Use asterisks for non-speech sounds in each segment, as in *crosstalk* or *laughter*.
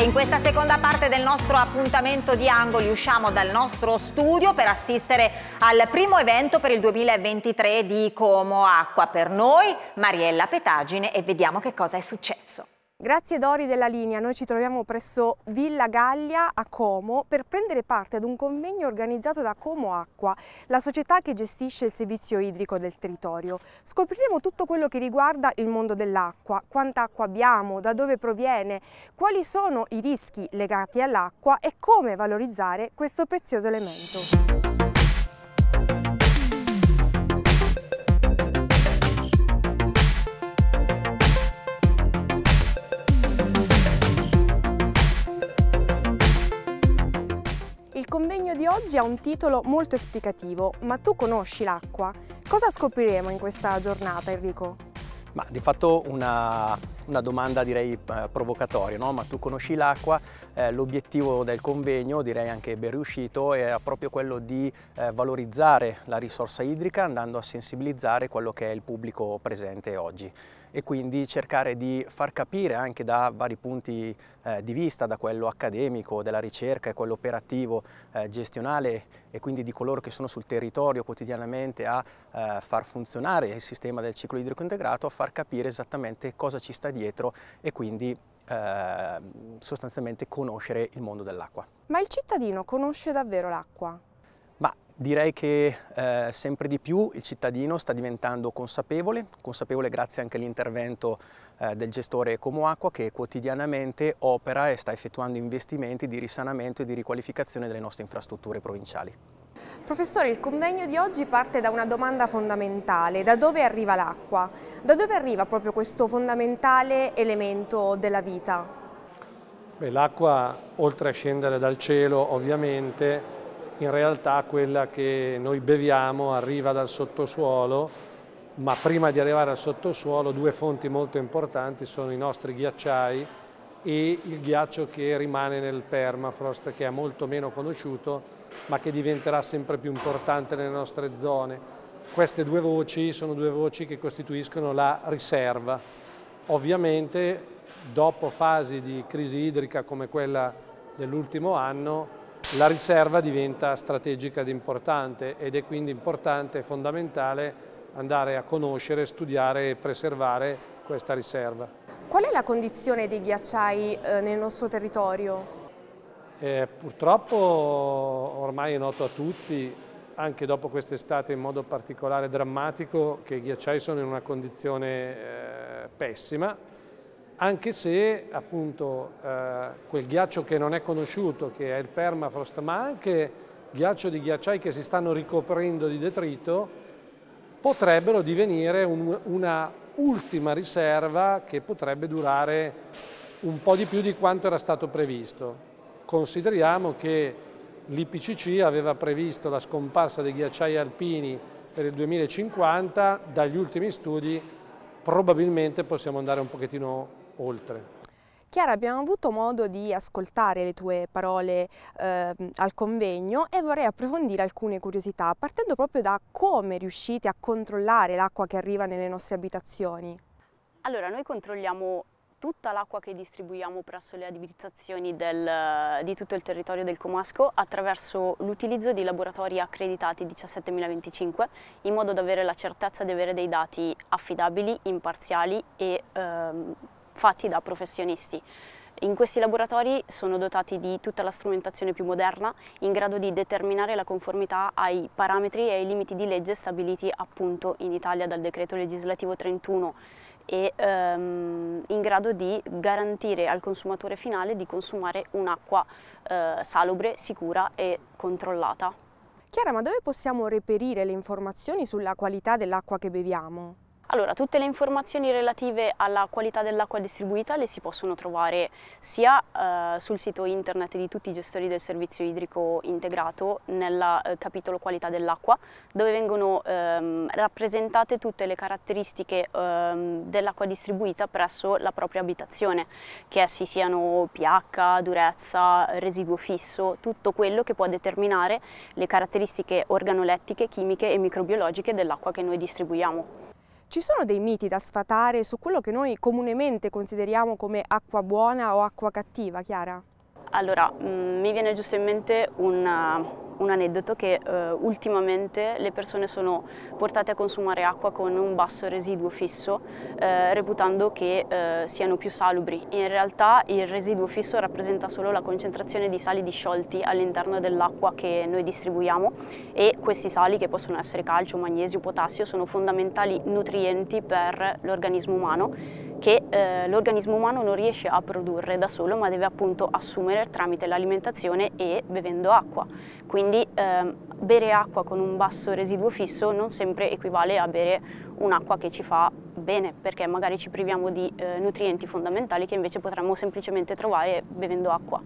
E in questa seconda parte del nostro appuntamento di angoli usciamo dal nostro studio per assistere al primo evento per il 2023 di Como Acqua per noi, Mariella Petagine e vediamo che cosa è successo. Grazie Dori della linea, noi ci troviamo presso Villa Gallia a Como per prendere parte ad un convegno organizzato da Como Acqua, la società che gestisce il servizio idrico del territorio. Scopriremo tutto quello che riguarda il mondo dell'acqua, quanta acqua abbiamo, da dove proviene, quali sono i rischi legati all'acqua e come valorizzare questo prezioso elemento. convegno di oggi ha un titolo molto esplicativo, ma tu conosci l'acqua. Cosa scopriremo in questa giornata Enrico? Ma di fatto una una domanda direi eh, provocatoria, no? ma tu conosci l'acqua, eh, l'obiettivo del convegno direi anche ben riuscito è proprio quello di eh, valorizzare la risorsa idrica andando a sensibilizzare quello che è il pubblico presente oggi e quindi cercare di far capire anche da vari punti eh, di vista, da quello accademico, della ricerca e quello operativo, eh, gestionale e quindi di coloro che sono sul territorio quotidianamente a eh, far funzionare il sistema del ciclo idrico integrato, a far capire esattamente cosa ci sta dietro dietro e quindi ehm, sostanzialmente conoscere il mondo dell'acqua. Ma il cittadino conosce davvero l'acqua? Ma direi che eh, sempre di più il cittadino sta diventando consapevole, consapevole grazie anche all'intervento eh, del gestore Ecomoacqua che quotidianamente opera e sta effettuando investimenti di risanamento e di riqualificazione delle nostre infrastrutture provinciali. Professore, il convegno di oggi parte da una domanda fondamentale, da dove arriva l'acqua? Da dove arriva proprio questo fondamentale elemento della vita? Beh, L'acqua, oltre a scendere dal cielo ovviamente, in realtà quella che noi beviamo arriva dal sottosuolo, ma prima di arrivare al sottosuolo due fonti molto importanti sono i nostri ghiacciai e il ghiaccio che rimane nel permafrost che è molto meno conosciuto ma che diventerà sempre più importante nelle nostre zone. Queste due voci sono due voci che costituiscono la riserva. Ovviamente dopo fasi di crisi idrica come quella dell'ultimo anno la riserva diventa strategica ed importante ed è quindi importante e fondamentale andare a conoscere, studiare e preservare questa riserva. Qual è la condizione dei ghiacciai eh, nel nostro territorio? Eh, purtroppo ormai è noto a tutti, anche dopo quest'estate in modo particolare drammatico, che i ghiacciai sono in una condizione eh, pessima, anche se appunto eh, quel ghiaccio che non è conosciuto, che è il permafrost, ma anche ghiaccio di ghiacciai che si stanno ricoprendo di detrito, potrebbero divenire un, una ultima riserva che potrebbe durare un po' di più di quanto era stato previsto. Consideriamo che l'IPCC aveva previsto la scomparsa dei ghiacciai alpini per il 2050, dagli ultimi studi probabilmente possiamo andare un pochettino oltre. Chiara, abbiamo avuto modo di ascoltare le tue parole eh, al convegno e vorrei approfondire alcune curiosità, partendo proprio da come riuscite a controllare l'acqua che arriva nelle nostre abitazioni. Allora, noi controlliamo tutta l'acqua che distribuiamo presso le abitazioni del, di tutto il territorio del Comasco attraverso l'utilizzo di laboratori accreditati 17025 in modo da avere la certezza di avere dei dati affidabili, imparziali e ehm, fatti da professionisti. In questi laboratori sono dotati di tutta la strumentazione più moderna in grado di determinare la conformità ai parametri e ai limiti di legge stabiliti appunto in Italia dal decreto legislativo 31 e ehm, in grado di garantire al consumatore finale di consumare un'acqua eh, salubre, sicura e controllata. Chiara, ma dove possiamo reperire le informazioni sulla qualità dell'acqua che beviamo? Allora, tutte le informazioni relative alla qualità dell'acqua distribuita le si possono trovare sia eh, sul sito internet di tutti i gestori del servizio idrico integrato nel eh, capitolo qualità dell'acqua, dove vengono ehm, rappresentate tutte le caratteristiche ehm, dell'acqua distribuita presso la propria abitazione, che essi siano pH, durezza, residuo fisso, tutto quello che può determinare le caratteristiche organolettiche, chimiche e microbiologiche dell'acqua che noi distribuiamo. Ci sono dei miti da sfatare su quello che noi comunemente consideriamo come acqua buona o acqua cattiva, Chiara? Allora, mh, mm, mi viene giusto in mente un un aneddoto che eh, ultimamente le persone sono portate a consumare acqua con un basso residuo fisso, eh, reputando che eh, siano più salubri. In realtà il residuo fisso rappresenta solo la concentrazione di sali disciolti all'interno dell'acqua che noi distribuiamo e questi sali, che possono essere calcio, magnesio, potassio, sono fondamentali nutrienti per l'organismo umano che eh, l'organismo umano non riesce a produrre da solo ma deve appunto assumere tramite l'alimentazione e bevendo acqua. Quindi eh, bere acqua con un basso residuo fisso non sempre equivale a bere un'acqua che ci fa bene perché magari ci priviamo di eh, nutrienti fondamentali che invece potremmo semplicemente trovare bevendo acqua.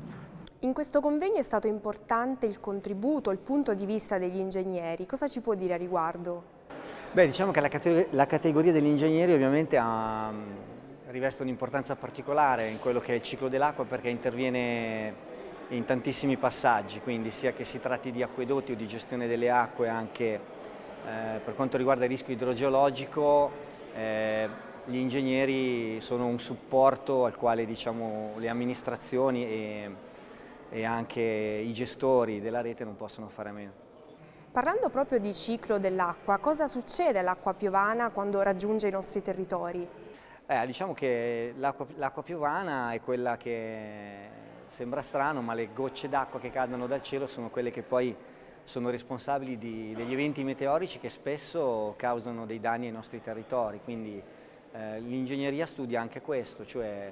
In questo convegno è stato importante il contributo, il punto di vista degli ingegneri. Cosa ci può dire a riguardo? Beh, diciamo che la, categoria, la categoria degli ingegneri ovviamente ha riveste un'importanza particolare in quello che è il ciclo dell'acqua perché interviene in tantissimi passaggi, quindi sia che si tratti di acquedotti o di gestione delle acque anche eh, per quanto riguarda il rischio idrogeologico, eh, gli ingegneri sono un supporto al quale diciamo, le amministrazioni e, e anche i gestori della rete non possono fare a meno. Parlando proprio di ciclo dell'acqua, cosa succede all'acqua piovana quando raggiunge i nostri territori? Eh, diciamo che l'acqua piovana è quella che sembra strano, ma le gocce d'acqua che cadono dal cielo sono quelle che poi sono responsabili di, degli eventi meteorici che spesso causano dei danni ai nostri territori. Quindi eh, l'ingegneria studia anche questo, cioè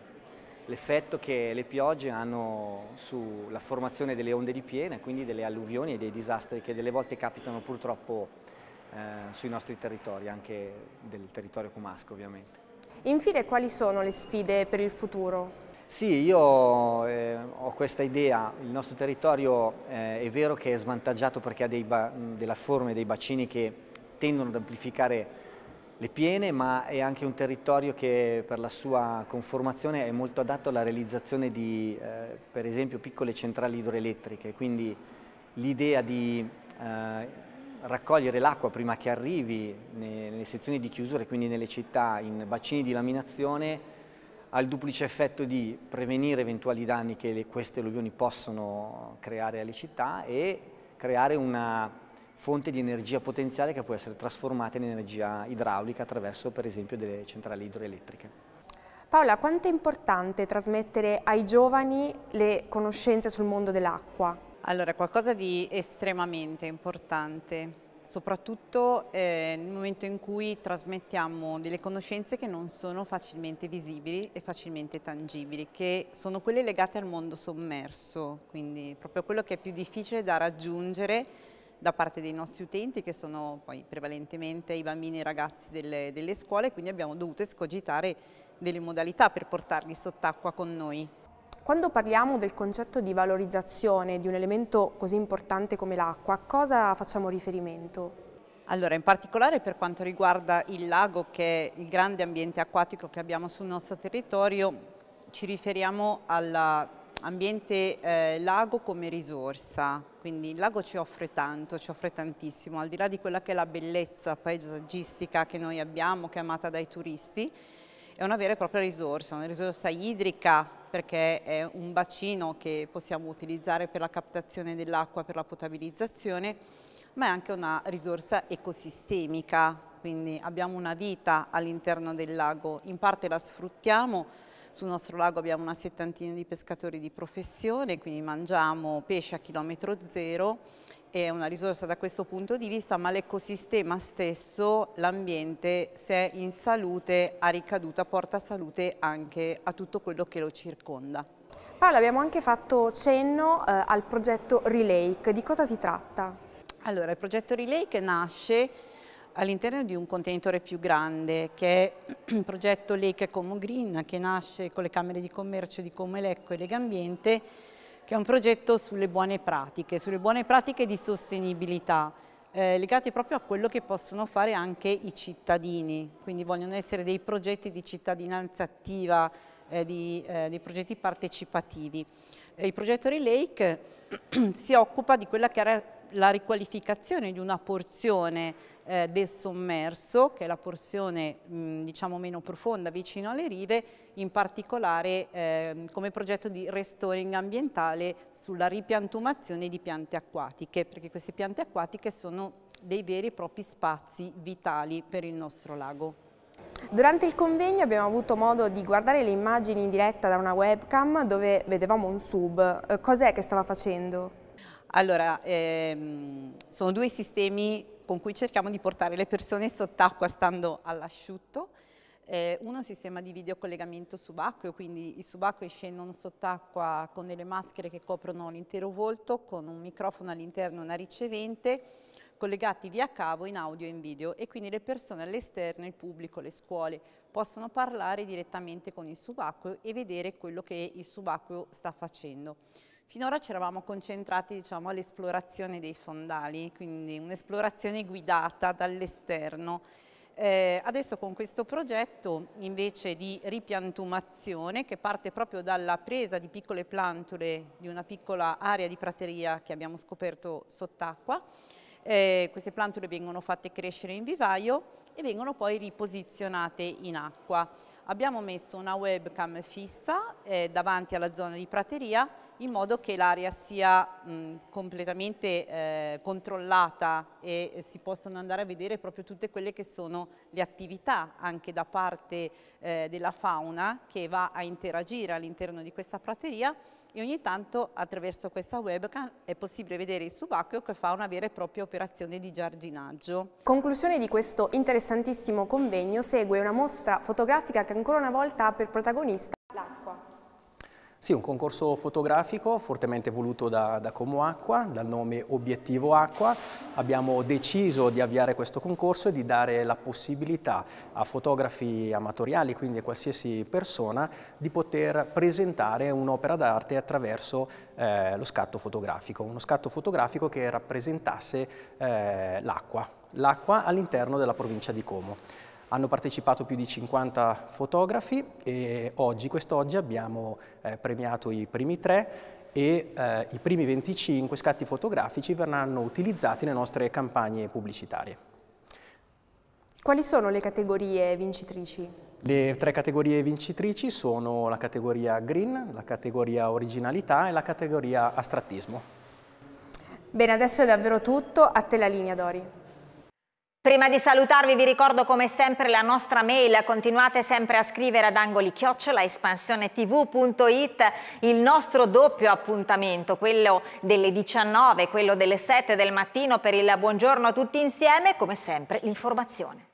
l'effetto che le piogge hanno sulla formazione delle onde di piena, e quindi delle alluvioni e dei disastri che delle volte capitano purtroppo eh, sui nostri territori, anche del territorio comasco ovviamente. Infine, quali sono le sfide per il futuro? Sì, io eh, ho questa idea, il nostro territorio eh, è vero che è svantaggiato perché ha dei della forma e dei bacini che tendono ad amplificare le piene, ma è anche un territorio che per la sua conformazione è molto adatto alla realizzazione di, eh, per esempio, piccole centrali idroelettriche, quindi l'idea di eh, raccogliere l'acqua prima che arrivi nelle sezioni di chiusura, quindi nelle città, in bacini di laminazione, ha il duplice effetto di prevenire eventuali danni che le, queste alluvioni possono creare alle città e creare una fonte di energia potenziale che può essere trasformata in energia idraulica attraverso per esempio delle centrali idroelettriche. Paola, quanto è importante trasmettere ai giovani le conoscenze sul mondo dell'acqua? Allora, qualcosa di estremamente importante, soprattutto eh, nel momento in cui trasmettiamo delle conoscenze che non sono facilmente visibili e facilmente tangibili, che sono quelle legate al mondo sommerso, quindi proprio quello che è più difficile da raggiungere da parte dei nostri utenti che sono poi prevalentemente i bambini e i ragazzi delle, delle scuole, quindi abbiamo dovuto escogitare delle modalità per portarli sott'acqua con noi. Quando parliamo del concetto di valorizzazione di un elemento così importante come l'acqua, a cosa facciamo riferimento? Allora, in particolare per quanto riguarda il lago, che è il grande ambiente acquatico che abbiamo sul nostro territorio, ci riferiamo all'ambiente eh, lago come risorsa, quindi il lago ci offre tanto, ci offre tantissimo, al di là di quella che è la bellezza paesaggistica che noi abbiamo, che è amata dai turisti, è una vera e propria risorsa, una risorsa idrica, perché è un bacino che possiamo utilizzare per la captazione dell'acqua, per la potabilizzazione, ma è anche una risorsa ecosistemica, quindi abbiamo una vita all'interno del lago, in parte la sfruttiamo, sul nostro lago abbiamo una settantina di pescatori di professione, quindi mangiamo pesce a chilometro zero è una risorsa da questo punto di vista, ma l'ecosistema stesso, l'ambiente, se è in salute, ha ricaduta, porta salute anche a tutto quello che lo circonda. Paola, abbiamo anche fatto cenno eh, al progetto Relake, di cosa si tratta? Allora, il progetto Relake nasce all'interno di un contenitore più grande che è *clears throat* il progetto Lake Como Green che nasce con le Camere di Commercio di Como Elecco e Legambiente che è un progetto sulle buone pratiche, sulle buone pratiche di sostenibilità, eh, legate proprio a quello che possono fare anche i cittadini, quindi vogliono essere dei progetti di cittadinanza attiva, eh, di, eh, dei progetti partecipativi. Eh, il progetto Relake *clears throat* si occupa di quella che era la riqualificazione di una porzione eh, del sommerso, che è la porzione mh, diciamo meno profonda vicino alle rive, in particolare eh, come progetto di restoring ambientale sulla ripiantumazione di piante acquatiche, perché queste piante acquatiche sono dei veri e propri spazi vitali per il nostro lago. Durante il convegno abbiamo avuto modo di guardare le immagini in diretta da una webcam dove vedevamo un sub. Eh, cos'è che stava facendo? Allora, ehm, sono due sistemi con cui cerchiamo di portare le persone sott'acqua stando all'asciutto. Eh, uno è un sistema di videocollegamento subacqueo, quindi i subacquei scendono sott'acqua con delle maschere che coprono l'intero volto, con un microfono all'interno e una ricevente, collegati via cavo in audio e in video e quindi le persone all'esterno, il pubblico, le scuole possono parlare direttamente con il subacqueo e vedere quello che il subacqueo sta facendo. Finora ci eravamo concentrati diciamo, all'esplorazione dei fondali, quindi un'esplorazione guidata dall'esterno. Eh, adesso con questo progetto invece di ripiantumazione che parte proprio dalla presa di piccole plantule di una piccola area di prateria che abbiamo scoperto sott'acqua, eh, queste plantule vengono fatte crescere in vivaio e vengono poi riposizionate in acqua. Abbiamo messo una webcam fissa eh, davanti alla zona di prateria in modo che l'area sia mh, completamente eh, controllata e si possano andare a vedere proprio tutte quelle che sono le attività anche da parte eh, della fauna che va a interagire all'interno di questa prateria e ogni tanto attraverso questa webcam è possibile vedere il subacqueo che fa una vera e propria operazione di giardinaggio. Conclusione di questo interessantissimo convegno segue una mostra fotografica che ancora una volta ha per protagonista la sì, un concorso fotografico fortemente voluto da, da, Como Acqua, dal nome Obiettivo Acqua. Abbiamo deciso di avviare questo concorso e di dare la possibilità a fotografi amatoriali, quindi a qualsiasi persona, di poter presentare un'opera d'arte attraverso eh, lo scatto fotografico, uno scatto fotografico che rappresentasse eh, l'acqua, l'acqua all'interno della provincia di Como. Hanno partecipato più di 50 fotografi e oggi, quest'oggi, abbiamo eh, premiato i primi tre e eh, i primi 25 scatti fotografici verranno utilizzati nelle nostre campagne pubblicitarie. Quali sono le categorie vincitrici? Le tre categorie vincitrici sono la categoria green, la categoria originalità e la categoria astrattismo. Bene, adesso è davvero tutto, a te la linea Dori. Prima di salutarvi vi ricordo come sempre la nostra mail, continuate sempre a scrivere ad angoli chiocciola espansionetv.it il nostro doppio appuntamento, quello delle 19, quello delle 7 del mattino per il buongiorno tutti insieme, come sempre l'informazione.